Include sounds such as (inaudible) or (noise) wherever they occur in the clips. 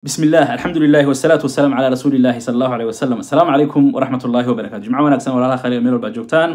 bismi illah alxamdu lilahi wsalaatu wasalaam calaa rasuuli illahi sal allahu aleyh wasalam assalaamu calaykum waraxmat ullahi wabarakatu jimco wanagsan walaalaha khaliil meel walbaa joogtaan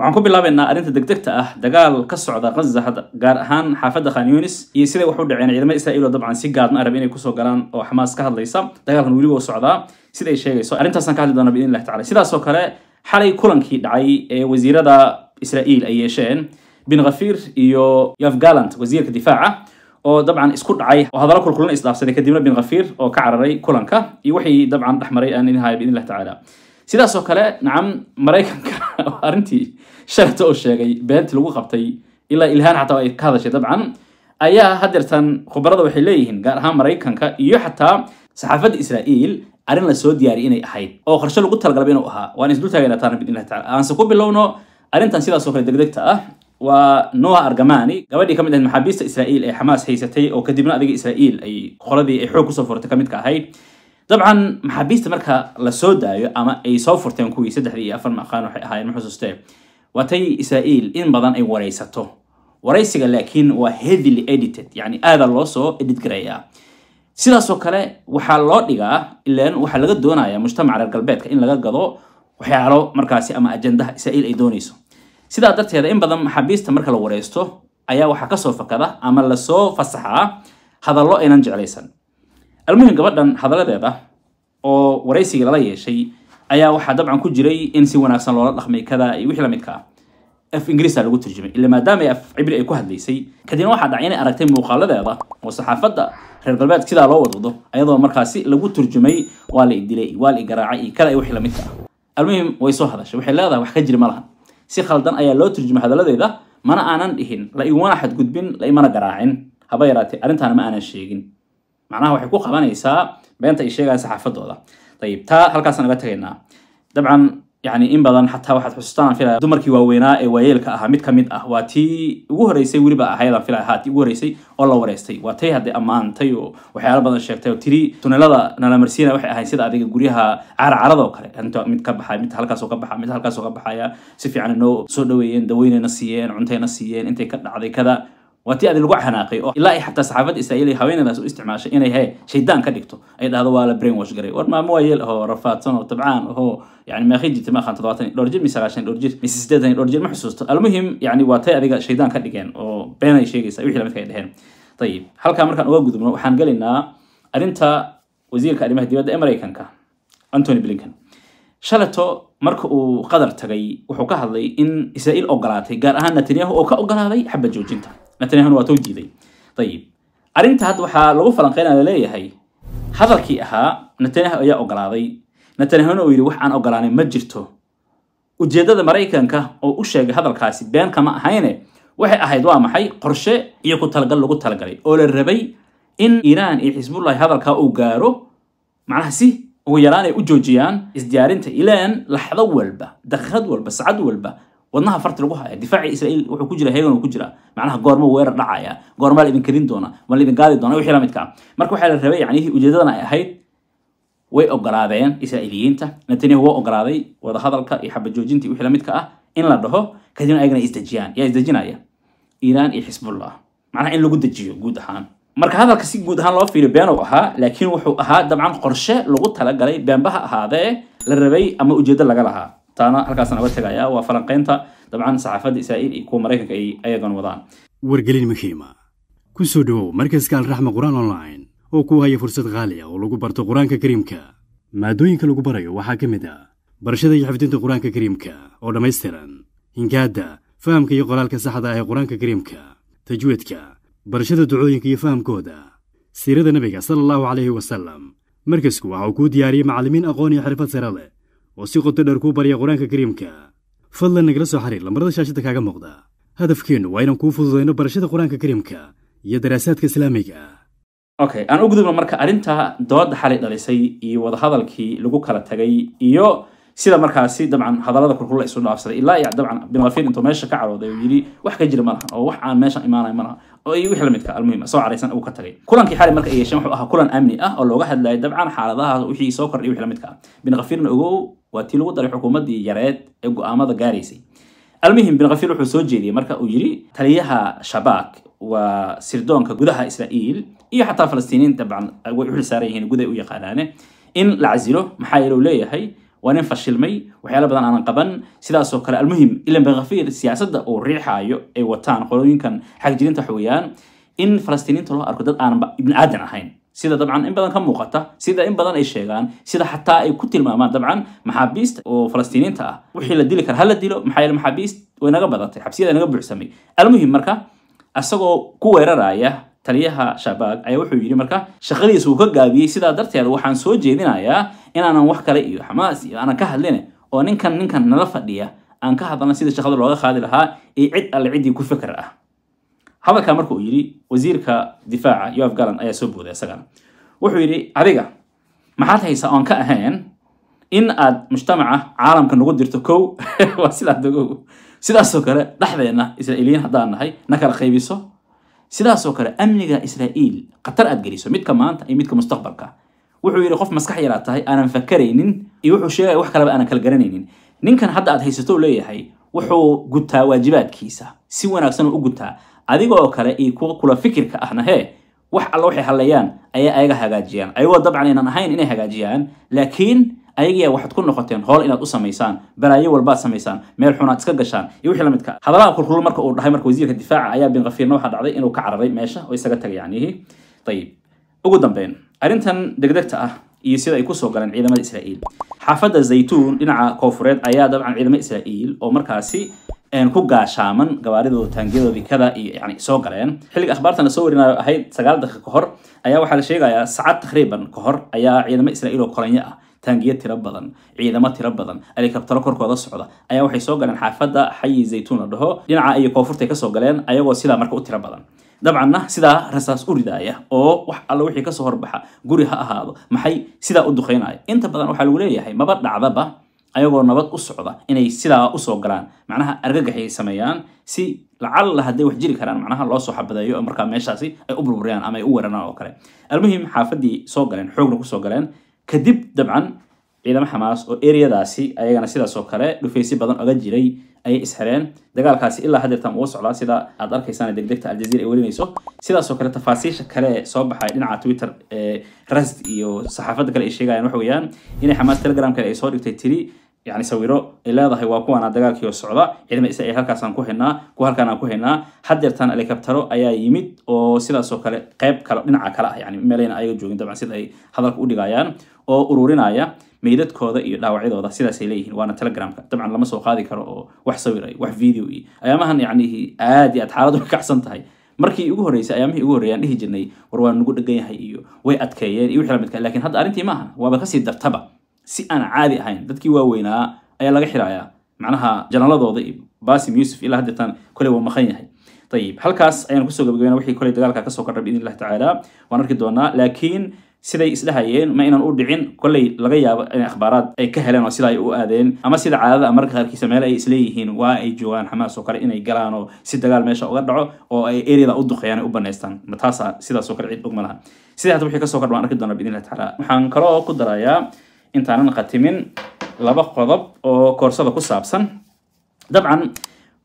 waxaan ku bilaabaynaa arrinta degdegta ah dagaal ka socda khaza hadda gaar ahaan xaafadda khan yunis iyo siday wax u dhaceen ciidamada israa'iil oo dabcan si gaadma arab inay kusoo galaan oo xamaas ka hadlaysa dagaalkan weliba u socdaa siday sheegayso arrintaasaan ka hadli doona biidn illahi tacala sidaasoo kale xalay kulankii dhacay ee wasiirada israa'iil ay yeesheen bin khafiir iyo yof galant wasiirka difaaca oo dabcan isku dhacay oo hadallo kulkulan isdhaafsaday kadibna bin khafiir oo ka cararay kulanka iyo wixii dabcan dhexmaray aan idin tacaala sidaas kale nacam maraykanka (laughs) arrintii sharta oo sheegay beentii lagu qabtay ilaa ilhaan xataa ay ka hadashay dabcan ayaa hadeertan khubarada waxay leeyihiin gaar ahaan maraykanka iyo xataa saxaafadda israa'iil arrin lasoo soo diyaariyay inay ahayd oo qarshe lagu talagalaba inuu ahaa waan isdul taagayna taana biidin tacala aanse ku bilowno arrintan sidaasoo oo kale degdegta ah waa noa argamani gabadhii ka mid ahayd maxaabiista israa'iil ee xamaas haysatay oo kadibna adiga israa'iil ay qoladii ay xoog kusoo furtay ka ahayd dabcan maxaabiista marka lasoo daayo ama ay soo furteen kuwii saddexdii iyo afar maqaan waxay ahaayeen ma xusuustee waatay israa'iil in badan ay waraysato waraysiga laakiin waa heavily edited yacni aada loo edit gareeyaa sidaasoo kale waxaa loo dhigaa ilan waxaa laga doonayaa mujtamaca reer galbeedka in laga gado waxyaalo markaasi ama ajandaha israa'iil ay doonayso sidaa darteed in badan maxaabiista marka la wareysto ayaa waxaa kasoo fakada ama lasoo fasaxaa hadallo aynan jeclaysan almuhim gabadhan hadalladeeda oo waraysiga lala yeeshay ayaa waxaa dabcan ku jiray in si wanaagsan loola dhaqmay kada iyo wixii lamidka af ah. ingiriisa lagu turjumay illa maadaama af cibri ay ku hadlaysay kadibna waxaa dhacay inay aragtay muuqaaladeeda oo saxaafadda reer galbeed sidaa loo wadwado ayadoo markaasi lagu turjumay waa la idilay waa la igaraacay iyo kada iyo wixii lamidka ah. almuhim way soo hadashay waxay leedahay wax ka jiri ma lahan si khaldan ayaa loo turjumay hadaladeyda mana aanan dhihin la igumana xadgudbin la imana garaacin haba yaraatee arrintaana ma aanan sheegin macnaha waxay ku qabanaysaa beenta ay sheegayaan saxaafadooda ayib taa halkaasaan uga tagaynaa dabcan yani in badan xataa waxaad xusuustaan filaya dumarkii waaweynaa ee waayeelka ahaa mid ka mid ah waa tii ugu horreysay weliba ahaydaan filaya haa tii ugu horreysay oo la wareystay waa tay haddee ammaantay oo waxyaalo badan sheegtay oo tiri tunelada nalamarsiina waxay ahayn sida adiga guryaha carcarada oo kale inta mid ka baxay mid halkaasoo ka baxaa mid halkaasoo ka baxaya si fiican inoo soo dhaweeyeen daweynayna siiyeen cuntayna siiyeen intay ka dhacday kada waa ti adi lagu xanaaqay oo ilaa ay xataa saxaafadda israa'iil haweenadaas u isticmaashay inay he shaydaan ka dhigto ay dhahdo waa la brainwash garay war maamo waa yeel ahoo rafaadsan oo tabcaan ahoo yani meeqay jirtay maahan todobaatan dhowr jir mise dhowr jir mise sideetan dhowr jir ma xusuusto almuhim yani waa tay adiga shaydaan ka dhigeen oo been ay wixii lamidka ay dheheen ayib halkaa markaan uga gudubno waxaan gelaynaa arrinta wasiirka arrimaha dibadda ee maraykanka antony blinken shalato marka uu qatar tagay wuxuu ka hadlay in israa'iil ogolaatay gaar ahaan netanyahu oo ka ogolaaday xabad joojinta netanyahu waa tou diiday ayib arrinta hadda waxaa lagu falanqeynaya laleeyahay hadalkii ahaa netanyahu ayaa ogolaaday netanyahuna uu yidhi wax aan ogolaanay ma jirto ujeeddada maraykanka oo u sheegay hadalkaasi been kama ahayne waxay ahayd waa maxay qorshe iyo ku talagal lagu talagalay oo la rabay in iiraan iyo xisbullahi hadalkaa uu gaaro macnaha si ugu yaraanay u joojiyaan isdiyaarinta ilaan laxdo walba daqiiqad walba sacad walba wadnaha farta lagu haya difaaci israa'iil wuxuu ku jira heegan uu ku jira macnaha goormo weerar dhacaya goormaa la idin karin doona ma la idin gaadi doona wixii la midka marka waxaa la rabay yacni ujeedadana ay ahayd way ogolaadeen israa'iiliyiinta netanyahu waa ogolaaday wadahadalka iyo xabajoojintii wixii la midka ah in la dhaho kadibna ayagana isdejiyaan yaa isdejinaya iiraan iyo xisbullah macnaha in lagu dejiyo guud ahaan marka hadalka si guud ahaan loo fiiriyo beenow ahaa laakiin wuxuu ahaa dabcan qorshe lagu talagalay beenbaha ahaadee la rabay ama ujeedo laga lahaa taana halkaas naga tegaya waa falanqaynta dabcan saxaafadda israa'iil iyo kuwa maraykanka ay ayagan wadaan wargelin muhiima ku soo dhowow markaska alraxma qur-aan online oo kuu haya fursad qaali ah oo lagu barto qur-aanka kariimka maadooyinka lagu barayo waxaa ka mid ah barashada iyo xifdinta qur-aanka kariimka oo dhammaystiran hingaadda fahamka iyo qoraalka saxda ah ee qur-aanka kariimka tajwiidka barashada ducooyinka iyo fahamkooda siirada nebiga sal allahu calayhi wasalam markasku waxa uu kuu diyaariyey macallimiin aqoon iyo xirfad sare leh oo si qoto dheer kuu barya qur-aanka kariimka fadlan nagala soo xariir lambarada shaashadda kaaga muuqda hadafkeennu waa inaan kuu fududayno barashada qur-aanka kariimka iyo daraasaadka islaamiga ah okay aan u gudubno marka arrinta dooda xalay dhalisay iyo wadahadalkii lagu kala tagay iyo sida markaasi dabcan hadallada kurkurla isu dhaafsaday ilaa iyo dabcan binqafiir intuu meesha ka carooday oo yidhi wax ka jira malaha oo wax aan meeshan imaanayo malaha oo iyo wixii lamidka almuhim soo caraysan uu ka tagay kulankii xalay marka ay yeesheen wuxuu ahaa kulan amni ah oo looga hadlayay dabcan xaaladaha wixii soo kordhay wixii lamidka ah binqafiirna ogow waa tii lagu dalay xukuumaddii yareed ee go-aamada gaaraysay almuhim binkafiir wuxuu soo jeediyey marka uu yidhi taliyaha shabaak waa sirdoonka gudaha israa'iil iyo xataa falastiiniyiin dabcan way uxil saaran yihiin guday u yaqaanaane in la casilo maxaa yeele uu leeyahay waa nin fashilmay waxyaala badan aanan qaban sidaasoo kale almuhim ilan bin kafiir siyaasadda uu riixaayo ay wataan qolooyinkan xagjirinta weeyaan in falastiiniinta loo arko dad aanan ibni aadan ahayn sida dabcan in badan ka muuqata sida in badan ay sheegaan sida xataa ay ku tilmaamaan dabcan maxaabiista oo falastiiniinta ah wixii la dili kara hala dilo maxaa maxaabiist way naga badatay xabsiyada naga buuxsamay almuhim marka isagoo ku weeraraya taliyaha shabaag ayaa wuxuu yidhi marka shaqadiisa uu ka gaabiyey sidaa darteed waxaan soo jeedinayaa inaanan wax kale iyo xamaas iyo aanan ka hadline oo ninkan ninkan nala fadhiya aan ka hadalna sidii shaqada looga qaadi lahaa iyo cid alle ciddii ku feker ah hadalkaa markauu yidhi wasiirka difaaca yof galan ayaa soo booday isagana wuxuu yidhi adiga maxaad haysa oon ka ahayn in aad mujtamaca caalamka nagu dirto kow (laughs) waa sidaa dogow sidaasoo kale dhexdeenna israa'iiliyiin haddaan nahay na kala qaybiso sidaasoo kale amniga israa'iil khatar aad geliso midka maanta iyo midka mustaqbalka wuxuu yidhi qof maskax yaraad tahay aanan fakaraynin iyo wuxuu sheegaya wax kaleba aanan kala garanaynin ninkan hadda aad haysato leeyahay wuxuu gutaa waajibaadkiisa si wanaagsan u gutaa adiga kale iyo kuwa kula fikirka ahna hee wax alla waxay hadlayaan ayaa ayaga hagaajiyaan ayagoo dabcan aynan ahayn inay hagaajiyaan laakiin ayagiyaa waxaad ku noqoteen howl inaad u samaysaan balaayo walbaad samaysaan meel xunaad iska gashaan iyo wixii lamidka hadalaha kulkulul marka uu dhahay marka wasiirka difaaca ayaa bin kafiirna waxaa dhacday inuu ka cararay meesha oo isaga tagay yacnihii ayib ugu dambeyn arrintan degdegta ah iyo sida ay kusoo galeen ciidamada israa'iil xaafadda zaytuun dhinaca koofureed ayaa dabcan ciidamo israa'iil oo markaasi ku gaashaaman gabaaridooda taangiyadooda kada iyo yani soo galeen xilliga akhbaartana soo warinayo ahayd sagaal daqiiqo ka hor ayaa waxaa la sheegayaa sacad takriiban ka hor ayaa ciidamo israa'iil oo kolanyo ah taangiyo tiro badan ciidamo tiro badan helikabtaro korkooda socda ayaa waxay soo galeen xaafadda xayi zaytuun la dhaho dhinaca iyo koonfurtay kasoo galeen ayagoo sidaa marka u tiro badan dabcanna sidaa rasaas u ridaaya oo wax alla wixii kasoo horbaxa guri ha ahaado maxay sidaa u duqaynaya inta badan waxaa lagu leeyahay maba dhacdaba ayagoo nabad u socda inay sidaa usoo galaan macnaha argagaxay sameeyaan si lacalla hadday wax jiri karaan macnaha loo soo xabadeeyo oo markaa meeshaasi ay u burburiyaan ama ay u weeraraan oo kale almuhim xaafadii soo galeen xoogna kusoo galeen kadib dabcan ciidama xamaas oo eriyadaasi ayagana sidaasoo kale dhufaysyo badan oga jiray ayay isxireen dagaalkaasi ilaa hadeertan uga socdaa sida aad arkaysaana degdegta aljaziira ay warinayso sidaasoo kale tafaasiisha kale soo baxay dhinaca twitter ee rasd iyo saxaafadda kale ay sheegayaan waxa weeyaan inay xamaas telegram kale ay soo dhigtay tiri يعني سويرو إلا ذا هو كوانا دجال كيو الصعدة علم إسا إيه هالكاس أنكو هنا كو هالكان أنكو هنا حد يرتان اللي كبترو أيا يمد أو سيدا سو كلا قاب كلا نعكلا يعني ملين أيو جوجين طبعا سيدا أي هذا الكودي غايان أو meydadkooda iyo dhaawacyadooda sidaasay leeyihiin waana telegramka dabcan lama soo qaadi karo oo wax sawir ay wax video iyo ayaamahan yacni aad iyo aad xaaladdu kacsan tahay markii ugu horreysay ayaamihii ugu horreeyaan dhihi jirnay war waa nugu dhegan yahay iyo way adkeeyeen iyo wixii la midka hadda arrintii ma waaba kasii dartaba si aan caadi ahayn dadkii waaweynaa ayaa laga xirayaa macnaha janaaladooda iyo basim yuusuf ilaa haddeetan koley waa maqan yahay ayib halkaas ayaan kusoo gabagabayna wixii koley dagaalka kasoo kordha biidn illahi tacaala waan arki doonaa laakiin siday isdhahayeen ma inaan u dhicin kolley laga yaabo in akhbaaraad ay ka heleen oo sida ay u aadeen ama sida caadada marka qaarkiisa meel ay isleeyihiin waa ay joogaan xamaas oo kale inay galaan oo si dagaal meesha uga dhaco oo ay ereyada u duqeeyaan ay u banaystaan mataasa ah sidaasoo kale cid og sida hadda wixii kasoo kordh waan arki doonaa biidnillahi tacaala waxaan kaloo ku darayaa intaanan khatimin laba qodob oo koorsada ku saabsan dabcan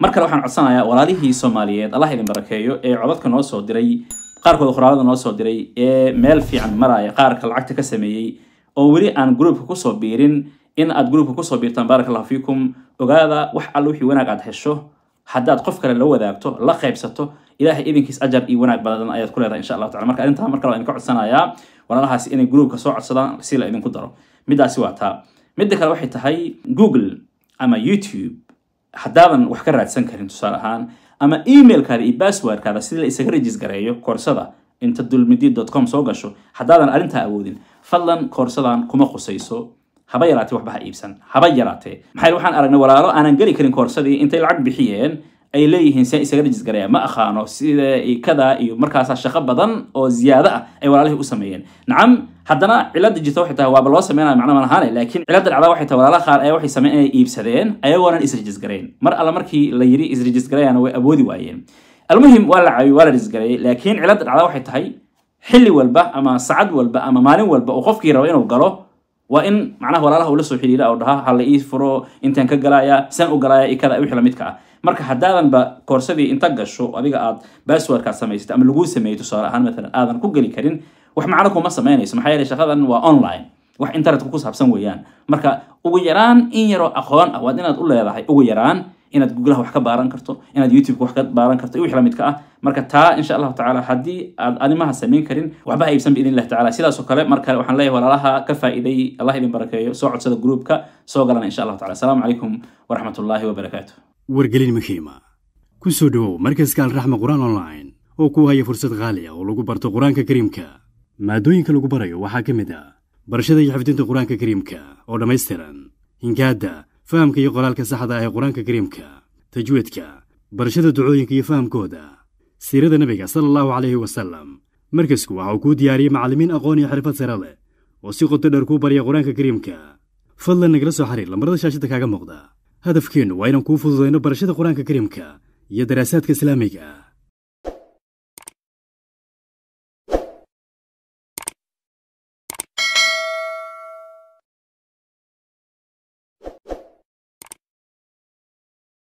mar kale waxaan codsanayaa walaalihii soomaaliyeed allah idin barakeeyo ee codadka noo soo diray qaarkood qoraalada noo soo diray ee meel fiican maraya qaarka lacagta ka sameeyey oo weli aan groupka kusoo biirin in aad groupka kusoo biirtaan baarak fiikum ogaada wax alla wixii wanaag aad hesho haddaad qof kale la wadaagto la qaybsato ilahay idinkiis ajar iyo wanaag badan ayaad ku leedahay insha allah tacala marka arrintaa mar idinka codsanayaa walalahaasi inay groupka soo codsadaan si la idinku daro middaasi waa taa midda kale waxay tahay google ama youtube haddaadan wax ka raadsan karin tusaale ahaan ama emailkaada iyo basswordkaada si la isaga rajis gareeyo koorsada inta dulmidid com soo gasho haddaadan arrintaa awoodin fadlan koorsadan kuma qusayso haba yaraatee waxba ha iibsan haba yaraatee maxaa waxaan aragnay walaalo aanan geli karin koorsadii intay lacag bixiyeen ay leeyihiin see isaga rajisgaraya ma aqaano sida kadaa iyo markaasaa shaqo badan oo ziyaado ah ay walaalihii u sameeyeen nacam haddana cilada jirta waxay tahay waaba loo sameynaya macna ma laakiin cilada dhacda waxay tahay walaalaha qaar ayaa waxay sameyn inay iibsadeen ayagoonan israjisgarayn mar alle markii la yiri israjisgarayana way awoodi waayeen almuhim waa la caawiy waa la rajisgareeyey laakiin cilada dhacda waxay tahay xilli walba ama sacad walba ama maalin walba oo qofkii raba inuu galo waa in macnaha walaalaha ula soo xiriira oo dhaha hala ii furo intaan ka galaya saan u galaya i kada lamidka ah marka haddaadanba koorsadii inta gasho adiga aad basswordkaad samaysata ama laguu sameeyo tusaale ahaan maalan aadan ku geli karin wax macno kuma samaynayso maxaa yeelay shaqadan waa online wax internetka ku saabsan weeyaan marka ugu yaraan in yaroo aqoon ah waad inaad u leedahay ugu yaraan inaad googlaha wax ka baaran karto inaad youtubeka wax ka baaran karto iyo wix la midka ah marka taa insha allahu tacaala haddii aad arimaha samayn karin waxbaha ha iibsan biidn tacala sidaasoo kale mar kale waxaan leeyahay walaalaha ka faa'iiday allah idin barakeeyo soo codsada gruubka soo galana insha allahu tacala asalaamu calaykum waraxmat ullaahi wabarakaatu wargelin muhiima ku soo dhowow markaska alraxma qur-aan online oo kuu haya fursad qaali ah oo lagu barto qur-aanka kariimka maadooyinka lagu barayo waxaa ka mid ah barashada iyo xifdinta qur-aanka kariimka oo dhammaystiran hingaadda fahamka iyo qoraalka saxda ah ee qur-aanka kariimka tajwiidka barashada ducooyinka iyo fahamkooda siirada nebiga sala allahu calayhi wasalam markasku waxa uu kuu diyaariyey macallimiin aqoon iyo xirfad sare leh oo si qoto dheer kuu barya qur-aanka kariimka fadlan nagala soo xiriir lambarada shaashadda kaaga muuqda hadafkeennu waa inaan kuu fududayno barashada qur-aanka kariimka iyo daraasaadka islaamiga